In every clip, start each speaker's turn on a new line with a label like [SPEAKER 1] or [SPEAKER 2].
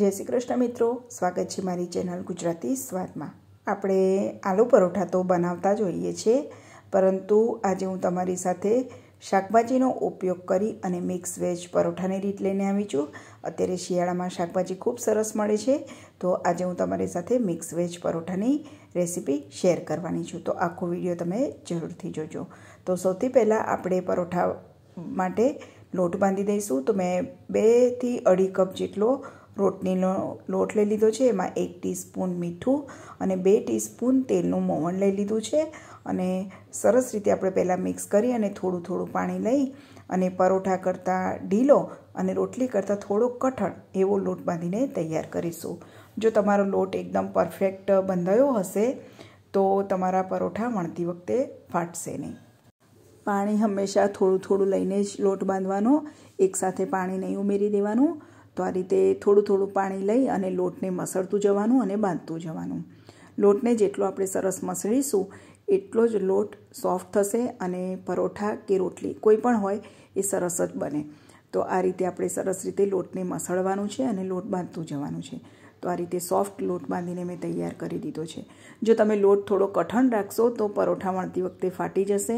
[SPEAKER 1] જય શ્રી કૃષ્ણ મિત્રો સ્વાગત છે મારી ચેનલ ગુજરાતી સ્વાદમાં આપણે આલુ પરોઠા તો બનાવતા જ હોઈએ છીએ પરંતુ આજે હું તમારી સાથે શાકભાજીનો ઉપયોગ કરી અને મિક્સ વેજ પરોઠાની રીત લઈને આવી છું અત્યારે શિયાળામાં શાકભાજી ખૂબ સરસ મળે છે તો આજે હું તમારી સાથે મિક્સ વેજ પરોઠાની રેસીપી શેર કરવાની છું તો આખો વિડીયો તમે જરૂરથી જોજો તો સૌથી પહેલાં આપણે પરોઠા માટે લોટ બાંધી દઈશું તો મેં બેથી અઢી કપ જેટલો રોટલીનો લોટ લઈ લીધો છે એમાં એક ટીસ્પૂન મીઠું અને બે ટીસ્પૂન તેલનું મોવણ લઈ લીધું છે અને સરસ રીતે આપણે પહેલાં મિક્સ કરી અને થોડું થોડું પાણી લઈ અને પરોઠા કરતાં ઢીલો અને રોટલી કરતાં થોડો કઠણ એવો લોટ બાંધીને તૈયાર કરીશું જો તમારો લોટ એકદમ પરફેક્ટ બંધાયો હશે તો તમારા પરોઠા વણતી વખતે ફાટશે નહીં પાણી હંમેશા થોડું થોડું લઈને જ લોટ બાંધવાનો એકસાથે પાણી નહીં ઉમેરી દેવાનું તો આ રીતે થોડું થોડું પાણી લઈ અને લોટને મસળતું જવાનું અને બાંધતું જવાનું લોટને જેટલો આપણે સરસ મસળીશું એટલો જ લોટ સોફ્ટ થશે અને પરોઠા કે રોટલી કોઈ પણ હોય એ સરસ જ બને તો આ રીતે આપણે સરસ રીતે લોટને મસળવાનું છે અને લોટ બાંધતું જવાનું છે તો આ રીતે સોફ્ટ લોટ બાંધીને મેં તૈયાર કરી દીધો છે જો તમે લોટ થોડો કઠણ રાખશો તો પરોઠા વણતી વખતે ફાટી જશે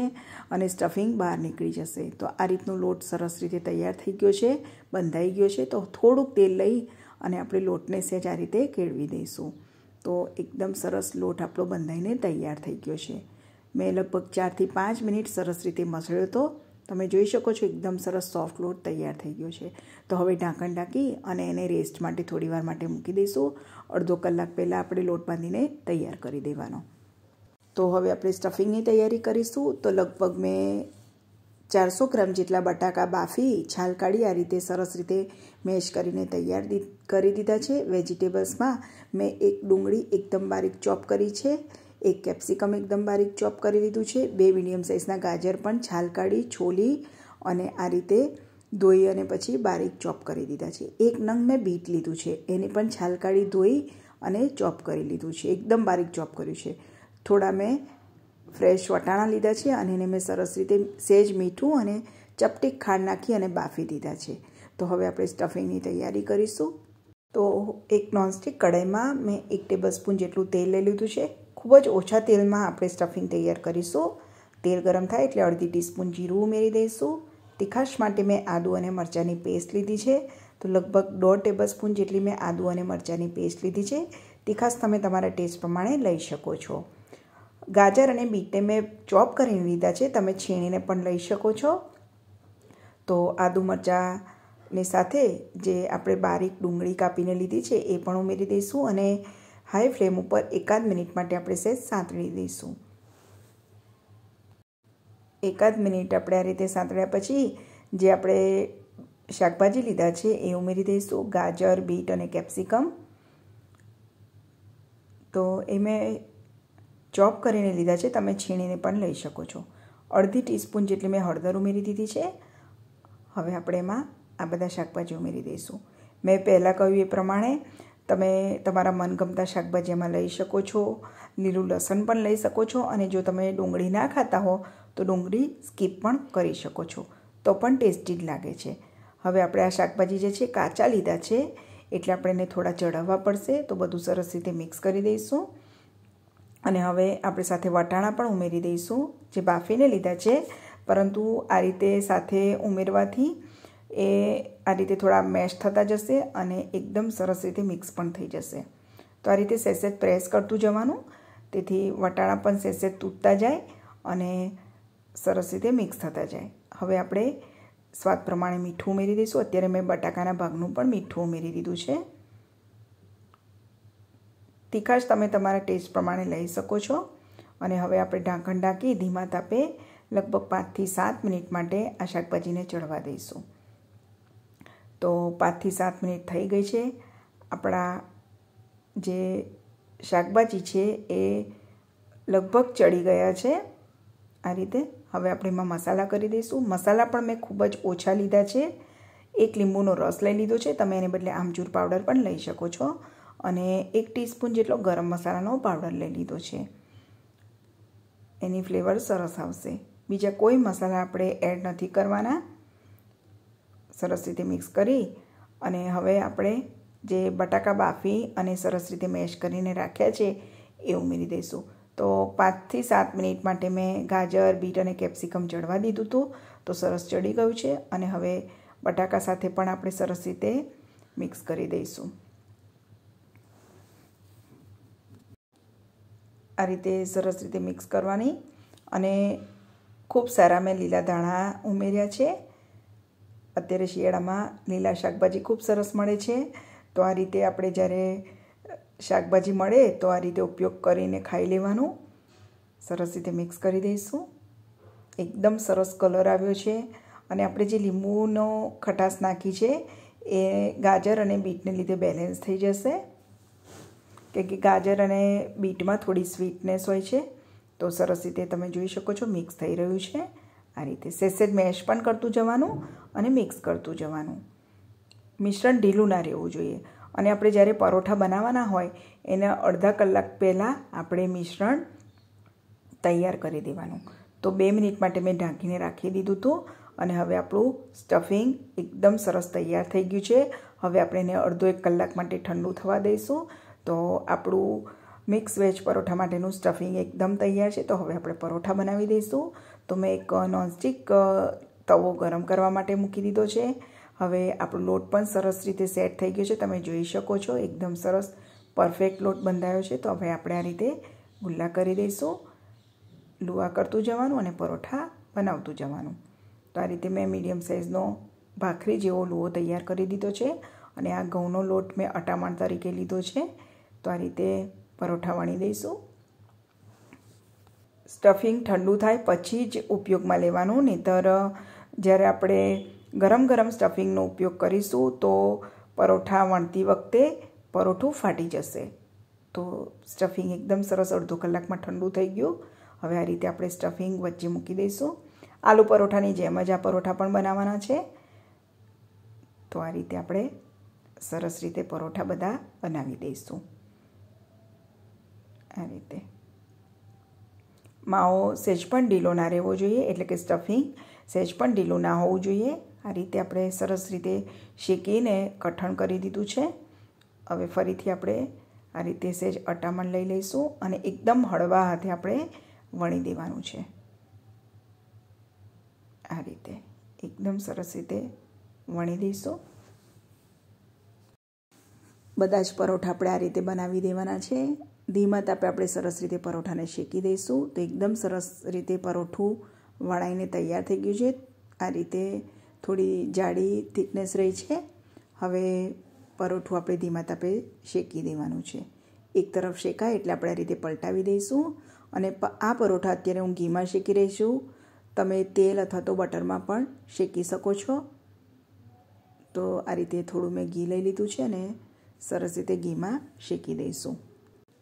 [SPEAKER 1] અને સ્ટફિંગ બહાર નીકળી જશે તો આ રીતનો લોટ સરસ રીતે તૈયાર થઈ ગયો છે બંધાઈ ગયો છે તો થોડુંક તેલ લઈ અને આપણે લોટને સહેજ આ રીતે કેળવી દઈશું તો એકદમ સરસ લોટ આપણો બંધાઈને તૈયાર થઈ ગયો છે મેં લગભગ ચારથી પાંચ મિનિટ સરસ રીતે મસળ્યો હતો તમે જોઈ શકો છો એકદમ સરસ સોફ્ટ લોટ તૈયાર થઈ ગયો છે તો હવે ઢાંકણ ઢાંકી અને એને રેસ્ટ માટે થોડીવાર માટે મૂકી દઈશું અડધો કલાક પહેલાં આપણે લોટ બાંધીને તૈયાર કરી દેવાનો તો હવે આપણે સ્ટફિંગની તૈયારી કરીશું તો લગભગ મેં ચારસો ગ્રામ જેટલા બટાકા બાફી છાલ કાઢી આ રીતે સરસ રીતે મેશ કરીને તૈયાર કરી દીધા છે વેજીટેબલ્સમાં મેં એક ડુંગળી એકદમ બારીક ચોપ કરી છે એક કેપ્સિકમ એકદમ બારીક ચોપ કરી લીધું છે બે મીડિયમ સાઇઝના ગાજર પણ છાલ કાઢી છોલી અને આ રીતે ધોઈ અને પછી બારીક ચોપ કરી દીધા છે એક નંગ મેં બીટ લીધું છે એને પણ છાલ કાઢી ધોઈ અને ચોપ કરી લીધું છે એકદમ બારીક ચોપ કર્યું છે થોડા મેં ફ્રેશ વટાણા લીધા છે અને એને મેં સરસ રીતે સેજ મીઠું અને ચપટી ખાંડ નાખી અને બાફી દીધા છે તો હવે આપણે સ્ટફિંગની તૈયારી કરીશું તો એક નોનસ્ટિક કઢાઈમાં મેં એક ટેબલ સ્પૂન જેટલું તેલ લઈ લીધું છે ખૂબ જ ઓછા તેલમાં આપણે સ્ટફિંગ તૈયાર કરીશું તેલ ગરમ થાય એટલે અડધી ટીસ્પૂન જીરું ઉમેરી દઈશું તીખાશ માટે મેં આદુ અને મરચાંની પેસ્ટ લીધી છે તો લગભગ દોઢ ટેબલસ્પૂન જેટલી મેં આદુ અને મરચાંની પેસ્ટ લીધી છે તીખાશ તમે તમારા ટેસ્ટ પ્રમાણે લઈ શકો છો ગાજર અને બીટને મેં ચોપ કરીને લીધા છે તમે છીણીને પણ લઈ શકો છો તો આદુ મરચાંની સાથે જે આપણે બારીક ડુંગળી કાપીને લીધી છે એ પણ ઉમેરી દઈશું અને હાઈ ફ્લેમ ઉપર એકાદ મિનિટ માટે આપણે સહેજ સાંતળી દઈશું એકાદ મિનિટ આપણે આ રીતે સાંતળ્યા પછી જે આપણે શાકભાજી લીધા છે એ ઉમેરી દઈશું ગાજર બીટ અને કેપ્સિકમ તો એ મેં ચોપ કરીને લીધા છે તમે છીણીને પણ લઈ શકો છો અડધી ટીસ્પૂન જેટલી મેં હળદર ઉમેરી દીધી છે હવે આપણે એમાં આ બધા શાકભાજી ઉમેરી દઈશું મેં પહેલાં કહ્યું એ પ્રમાણે તમે તમારા મનગમતા શાકભાજીમાં લઈ શકો છો લીલું લસણ પણ લઈ શકો છો અને જો તમે ડુંગળી ના ખાતા હો તો ડુંગળી સ્કીપ પણ કરી શકો છો તો પણ ટેસ્ટી જ લાગે છે હવે આપણે આ શાકભાજી જે છે કાચા લીધા છે એટલે આપણે એને થોડા ચડાવવા પડશે તો બધું સરસ રીતે મિક્સ કરી દઈશું અને હવે આપણે સાથે વટાણા પણ ઉમેરી દઈશું જે બાફીને લીધા છે પરંતુ આ રીતે સાથે ઉમેરવાથી એ આ રીતે થોડા મેશ થતા જશે અને એકદમ સરસ રીતે મિક્સ પણ થઈ જશે તો આ રીતે સેસેજ પ્રેસ કરતું જવાનું તેથી વટાણા પણ સેસેજ તૂટતા જાય અને સરસ રીતે મિક્સ થતા જાય હવે આપણે સ્વાદ પ્રમાણે મીઠું ઉમેરી દઈશું અત્યારે મેં બટાકાના ભાગનું પણ મીઠું ઉમેરી દીધું છે તીખાશ તમે તમારા ટેસ્ટ પ્રમાણે લઈ શકો છો અને હવે આપણે ઢાંકણ ઢાંકી ધીમા તાપે લગભગ પાંચથી સાત મિનિટ માટે આ શાકભાજીને ચડવા દઈશું તો પાંચથી સાત મિનિટ થઈ ગઈ છે આપણા જે શાકભાજી છે એ લગભગ ચડી ગયા છે આ રીતે હવે આપણે એમાં મસાલા કરી દઈશું મસાલા પણ મેં ખૂબ જ ઓછા લીધા છે એક લીંબુનો રસ લઈ લીધો છે તમે એને બદલે આમચૂર પાવડર પણ લઈ શકો છો અને એક ટીસ્પૂન જેટલો ગરમ મસાલાનો પાવડર લઈ લીધો છે એની ફ્લેવર સરસ આવશે બીજા કોઈ મસાલા આપણે એડ નથી કરવાના સરસ રીતે મિક્સ કરી અને હવે આપણે જે બટાકા બાફી અને સરસ રીતે મેશ કરીને રાખ્યા છે એ ઉમેરી દઈશું તો પાંચથી સાત મિનિટ માટે મેં ગાજર બીટ અને કેપ્સિકમ ચડવા દીધું હતું તો સરસ ચડી ગયું છે અને હવે બટાકા સાથે પણ આપણે સરસ રીતે મિક્સ કરી દઈશું આ રીતે સરસ રીતે મિક્સ કરવાની અને ખૂબ સારા મેં લીલા ધાણા ઉમેર્યા છે અત્યારે શિયાળામાં લીલા શાકભાજી ખૂબ સરસ મળે છે તો આ રીતે આપણે જ્યારે શાકભાજી મળે તો આ રીતે ઉપયોગ કરીને ખાઈ લેવાનું સરસ રીતે મિક્સ કરી દઈશું એકદમ સરસ કલર આવ્યો છે અને આપણે જે લીંબુનો ખટાશ નાખી છે એ ગાજર અને બીટને લીધે બેલેન્સ થઈ જશે કે કે ગાજર અને બીટમાં થોડી સ્વીટનેસ હોય છે તો સરસ રીતે તમે જોઈ શકો છો મિક્સ થઈ રહ્યું છે આ રીતે સેસેજ મેશ પણ કરતું જવાનું અને મિક્સ કરતું જવાનું મિશ્રણ ઢીલું ના રહેવું જોઈએ અને આપણે જ્યારે પરોઠા બનાવવાના હોય એના અડધા કલાક પહેલાં આપણે મિશ્રણ તૈયાર કરી દેવાનું તો બે મિનિટ માટે મેં ઢાંકીને રાખી દીધું હતું અને હવે આપણું સ્ટફિંગ એકદમ સરસ તૈયાર થઈ ગયું છે હવે આપણે એને અડધો એક કલાક માટે ઠંડુ થવા દઈશું તો આપણું મિક્સ વેજ પરોઠા માટેનું સ્ટફિંગ એકદમ તૈયાર છે તો હવે આપણે પરોઠા બનાવી દઈશું તો મેં એક નોનસ્ટિક તવો ગરમ કરવા માટે મૂકી દીધો છે હવે આપણો લોટ પણ સરસ રીતે સેટ થઈ ગયો છે તમે જોઈ શકો છો એકદમ સરસ પરફેક્ટ લોટ બંધાયો છે તો હવે આપણે આ રીતે ગુલ્લા કરી દઈશું લુવા કરતું જવાનું અને પરોઠા બનાવતું જવાનું તો આ રીતે મેં મીડિયમ સાઇઝનો ભાખરી જેવો લુઓ તૈયાર કરી દીધો છે અને આ ઘઉંનો લોટ મેં અટામણ તરીકે લીધો છે તો આ રીતે પરોઠા વણી દઈશું સ્ટફિંગ ઠંડુ થાય પછી જ ઉપયોગમાં લેવાનું નહીંતર જ્યારે આપણે ગરમ ગરમ સ્ટફિંગનો ઉપયોગ કરીશું તો પરોઠા વણતી વખતે પરોઠું ફાટી જશે તો સ્ટફિંગ એકદમ સરસ અડધો કલાકમાં ઠંડુ થઈ ગયું હવે આ રીતે આપણે સ્ટફિંગ વચ્ચે મૂકી દઈશું આલુ પરોઠાની જેમ જ આ પરોઠા પણ બનાવવાના છે તો આ રીતે આપણે સરસ રીતે પરોઠા બધા બનાવી દઈશું આ રીતે માવો સહેજ પણ ઢીલો ના રહેવો જોઈએ એટલે કે સ્ટફિંગ સહેજ પણ ઢીલું ના હોવું જોઈએ આ રીતે આપણે સરસ રીતે શેકીને કઠણ કરી દીધું છે હવે ફરીથી આપણે આ રીતે સહેજ અટામણ લઈ લઈશું અને એકદમ હળવા હાથે આપણે વણી દેવાનું છે આ રીતે એકદમ સરસ રીતે વણી દઈશું બધા જ પરોઠા આપણે આ રીતે બનાવી દેવાના છે ધીમા તાપે આપણે સરસ રીતે પરોઠાને શેકી દઈશું તો એકદમ સરસ રીતે પરોઠું વણાઈને તૈયાર થઈ ગયું છે આ રીતે થોડી જાડી થિકનેસ રહી છે હવે પરોઠું આપણે ધીમા તાપે શેકી દેવાનું છે એક તરફ શેકાય એટલે આપણે આ રીતે પલટાવી દઈશું અને આ પરોઠા અત્યારે હું ઘીમાં શેકી રહી છું તમે તેલ અથવા તો બટરમાં પણ શેકી શકો છો તો આ રીતે થોડું મેં ઘી લઈ લીધું છે અને સરસ રીતે ઘીમાં શેકી દઈશું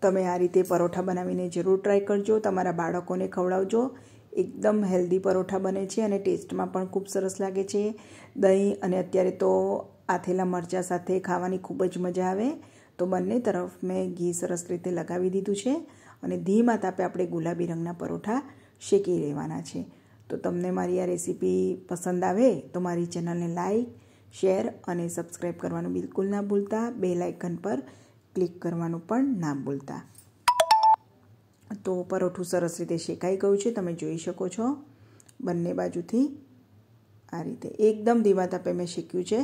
[SPEAKER 1] તમે આ રીતે પરોઠા બનાવીને જરૂર ટ્રાય કરજો તમારા બાળકોને ખવડાવજો એકદમ હેલ્ધી પરોઠા બને છે અને ટેસ્ટમાં પણ ખૂબ સરસ લાગે છે દહીં અને અત્યારે તો આથેલા મરચાં સાથે ખાવાની ખૂબ જ મજા આવે તો બંને તરફ મેં ઘી સરસ રીતે લગાવી દીધું છે અને ધીમા તાપે આપણે ગુલાબી રંગના પરોઠા શેકી લેવાના છે તો તમને મારી આ રેસીપી પસંદ આવે તો મારી ચેનલને લાઈક શેર અને સબસ્ક્રાઈબ કરવાનું બિલકુલ ના ભૂલતા બે લાઇકન પર ક્લિક કરવાનું પણ ના ભૂલતા તો પરોઠું સરસ રીતે શેકાઈ ગયું છે તમે જોઈ શકો છો બંને બાજુથી આ રીતે એકદમ ધીમા તાપે મેં શેક્યું છે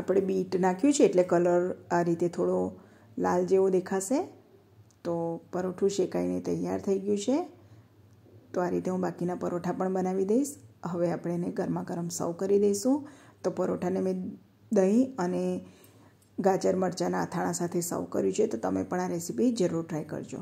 [SPEAKER 1] આપણે બીટ નાખ્યું છે એટલે કલર આ રીતે થોડો લાલ જેવો દેખાશે તો પરોઠું શેકાઈને તૈયાર થઈ ગયું છે તો આ રીતે હું બાકીના પરોઠા પણ બનાવી દઈશ હવે આપણે એને ગરમા ગરમ સર્વ કરી દઈશું તો પરોઠાને મેં દહીં અને ગાજર મરચાંના અથાણા સાથે સર્વ કર્યું છે તો તમે પણ આ રેસીપી જરૂર ટ્રાય કરજો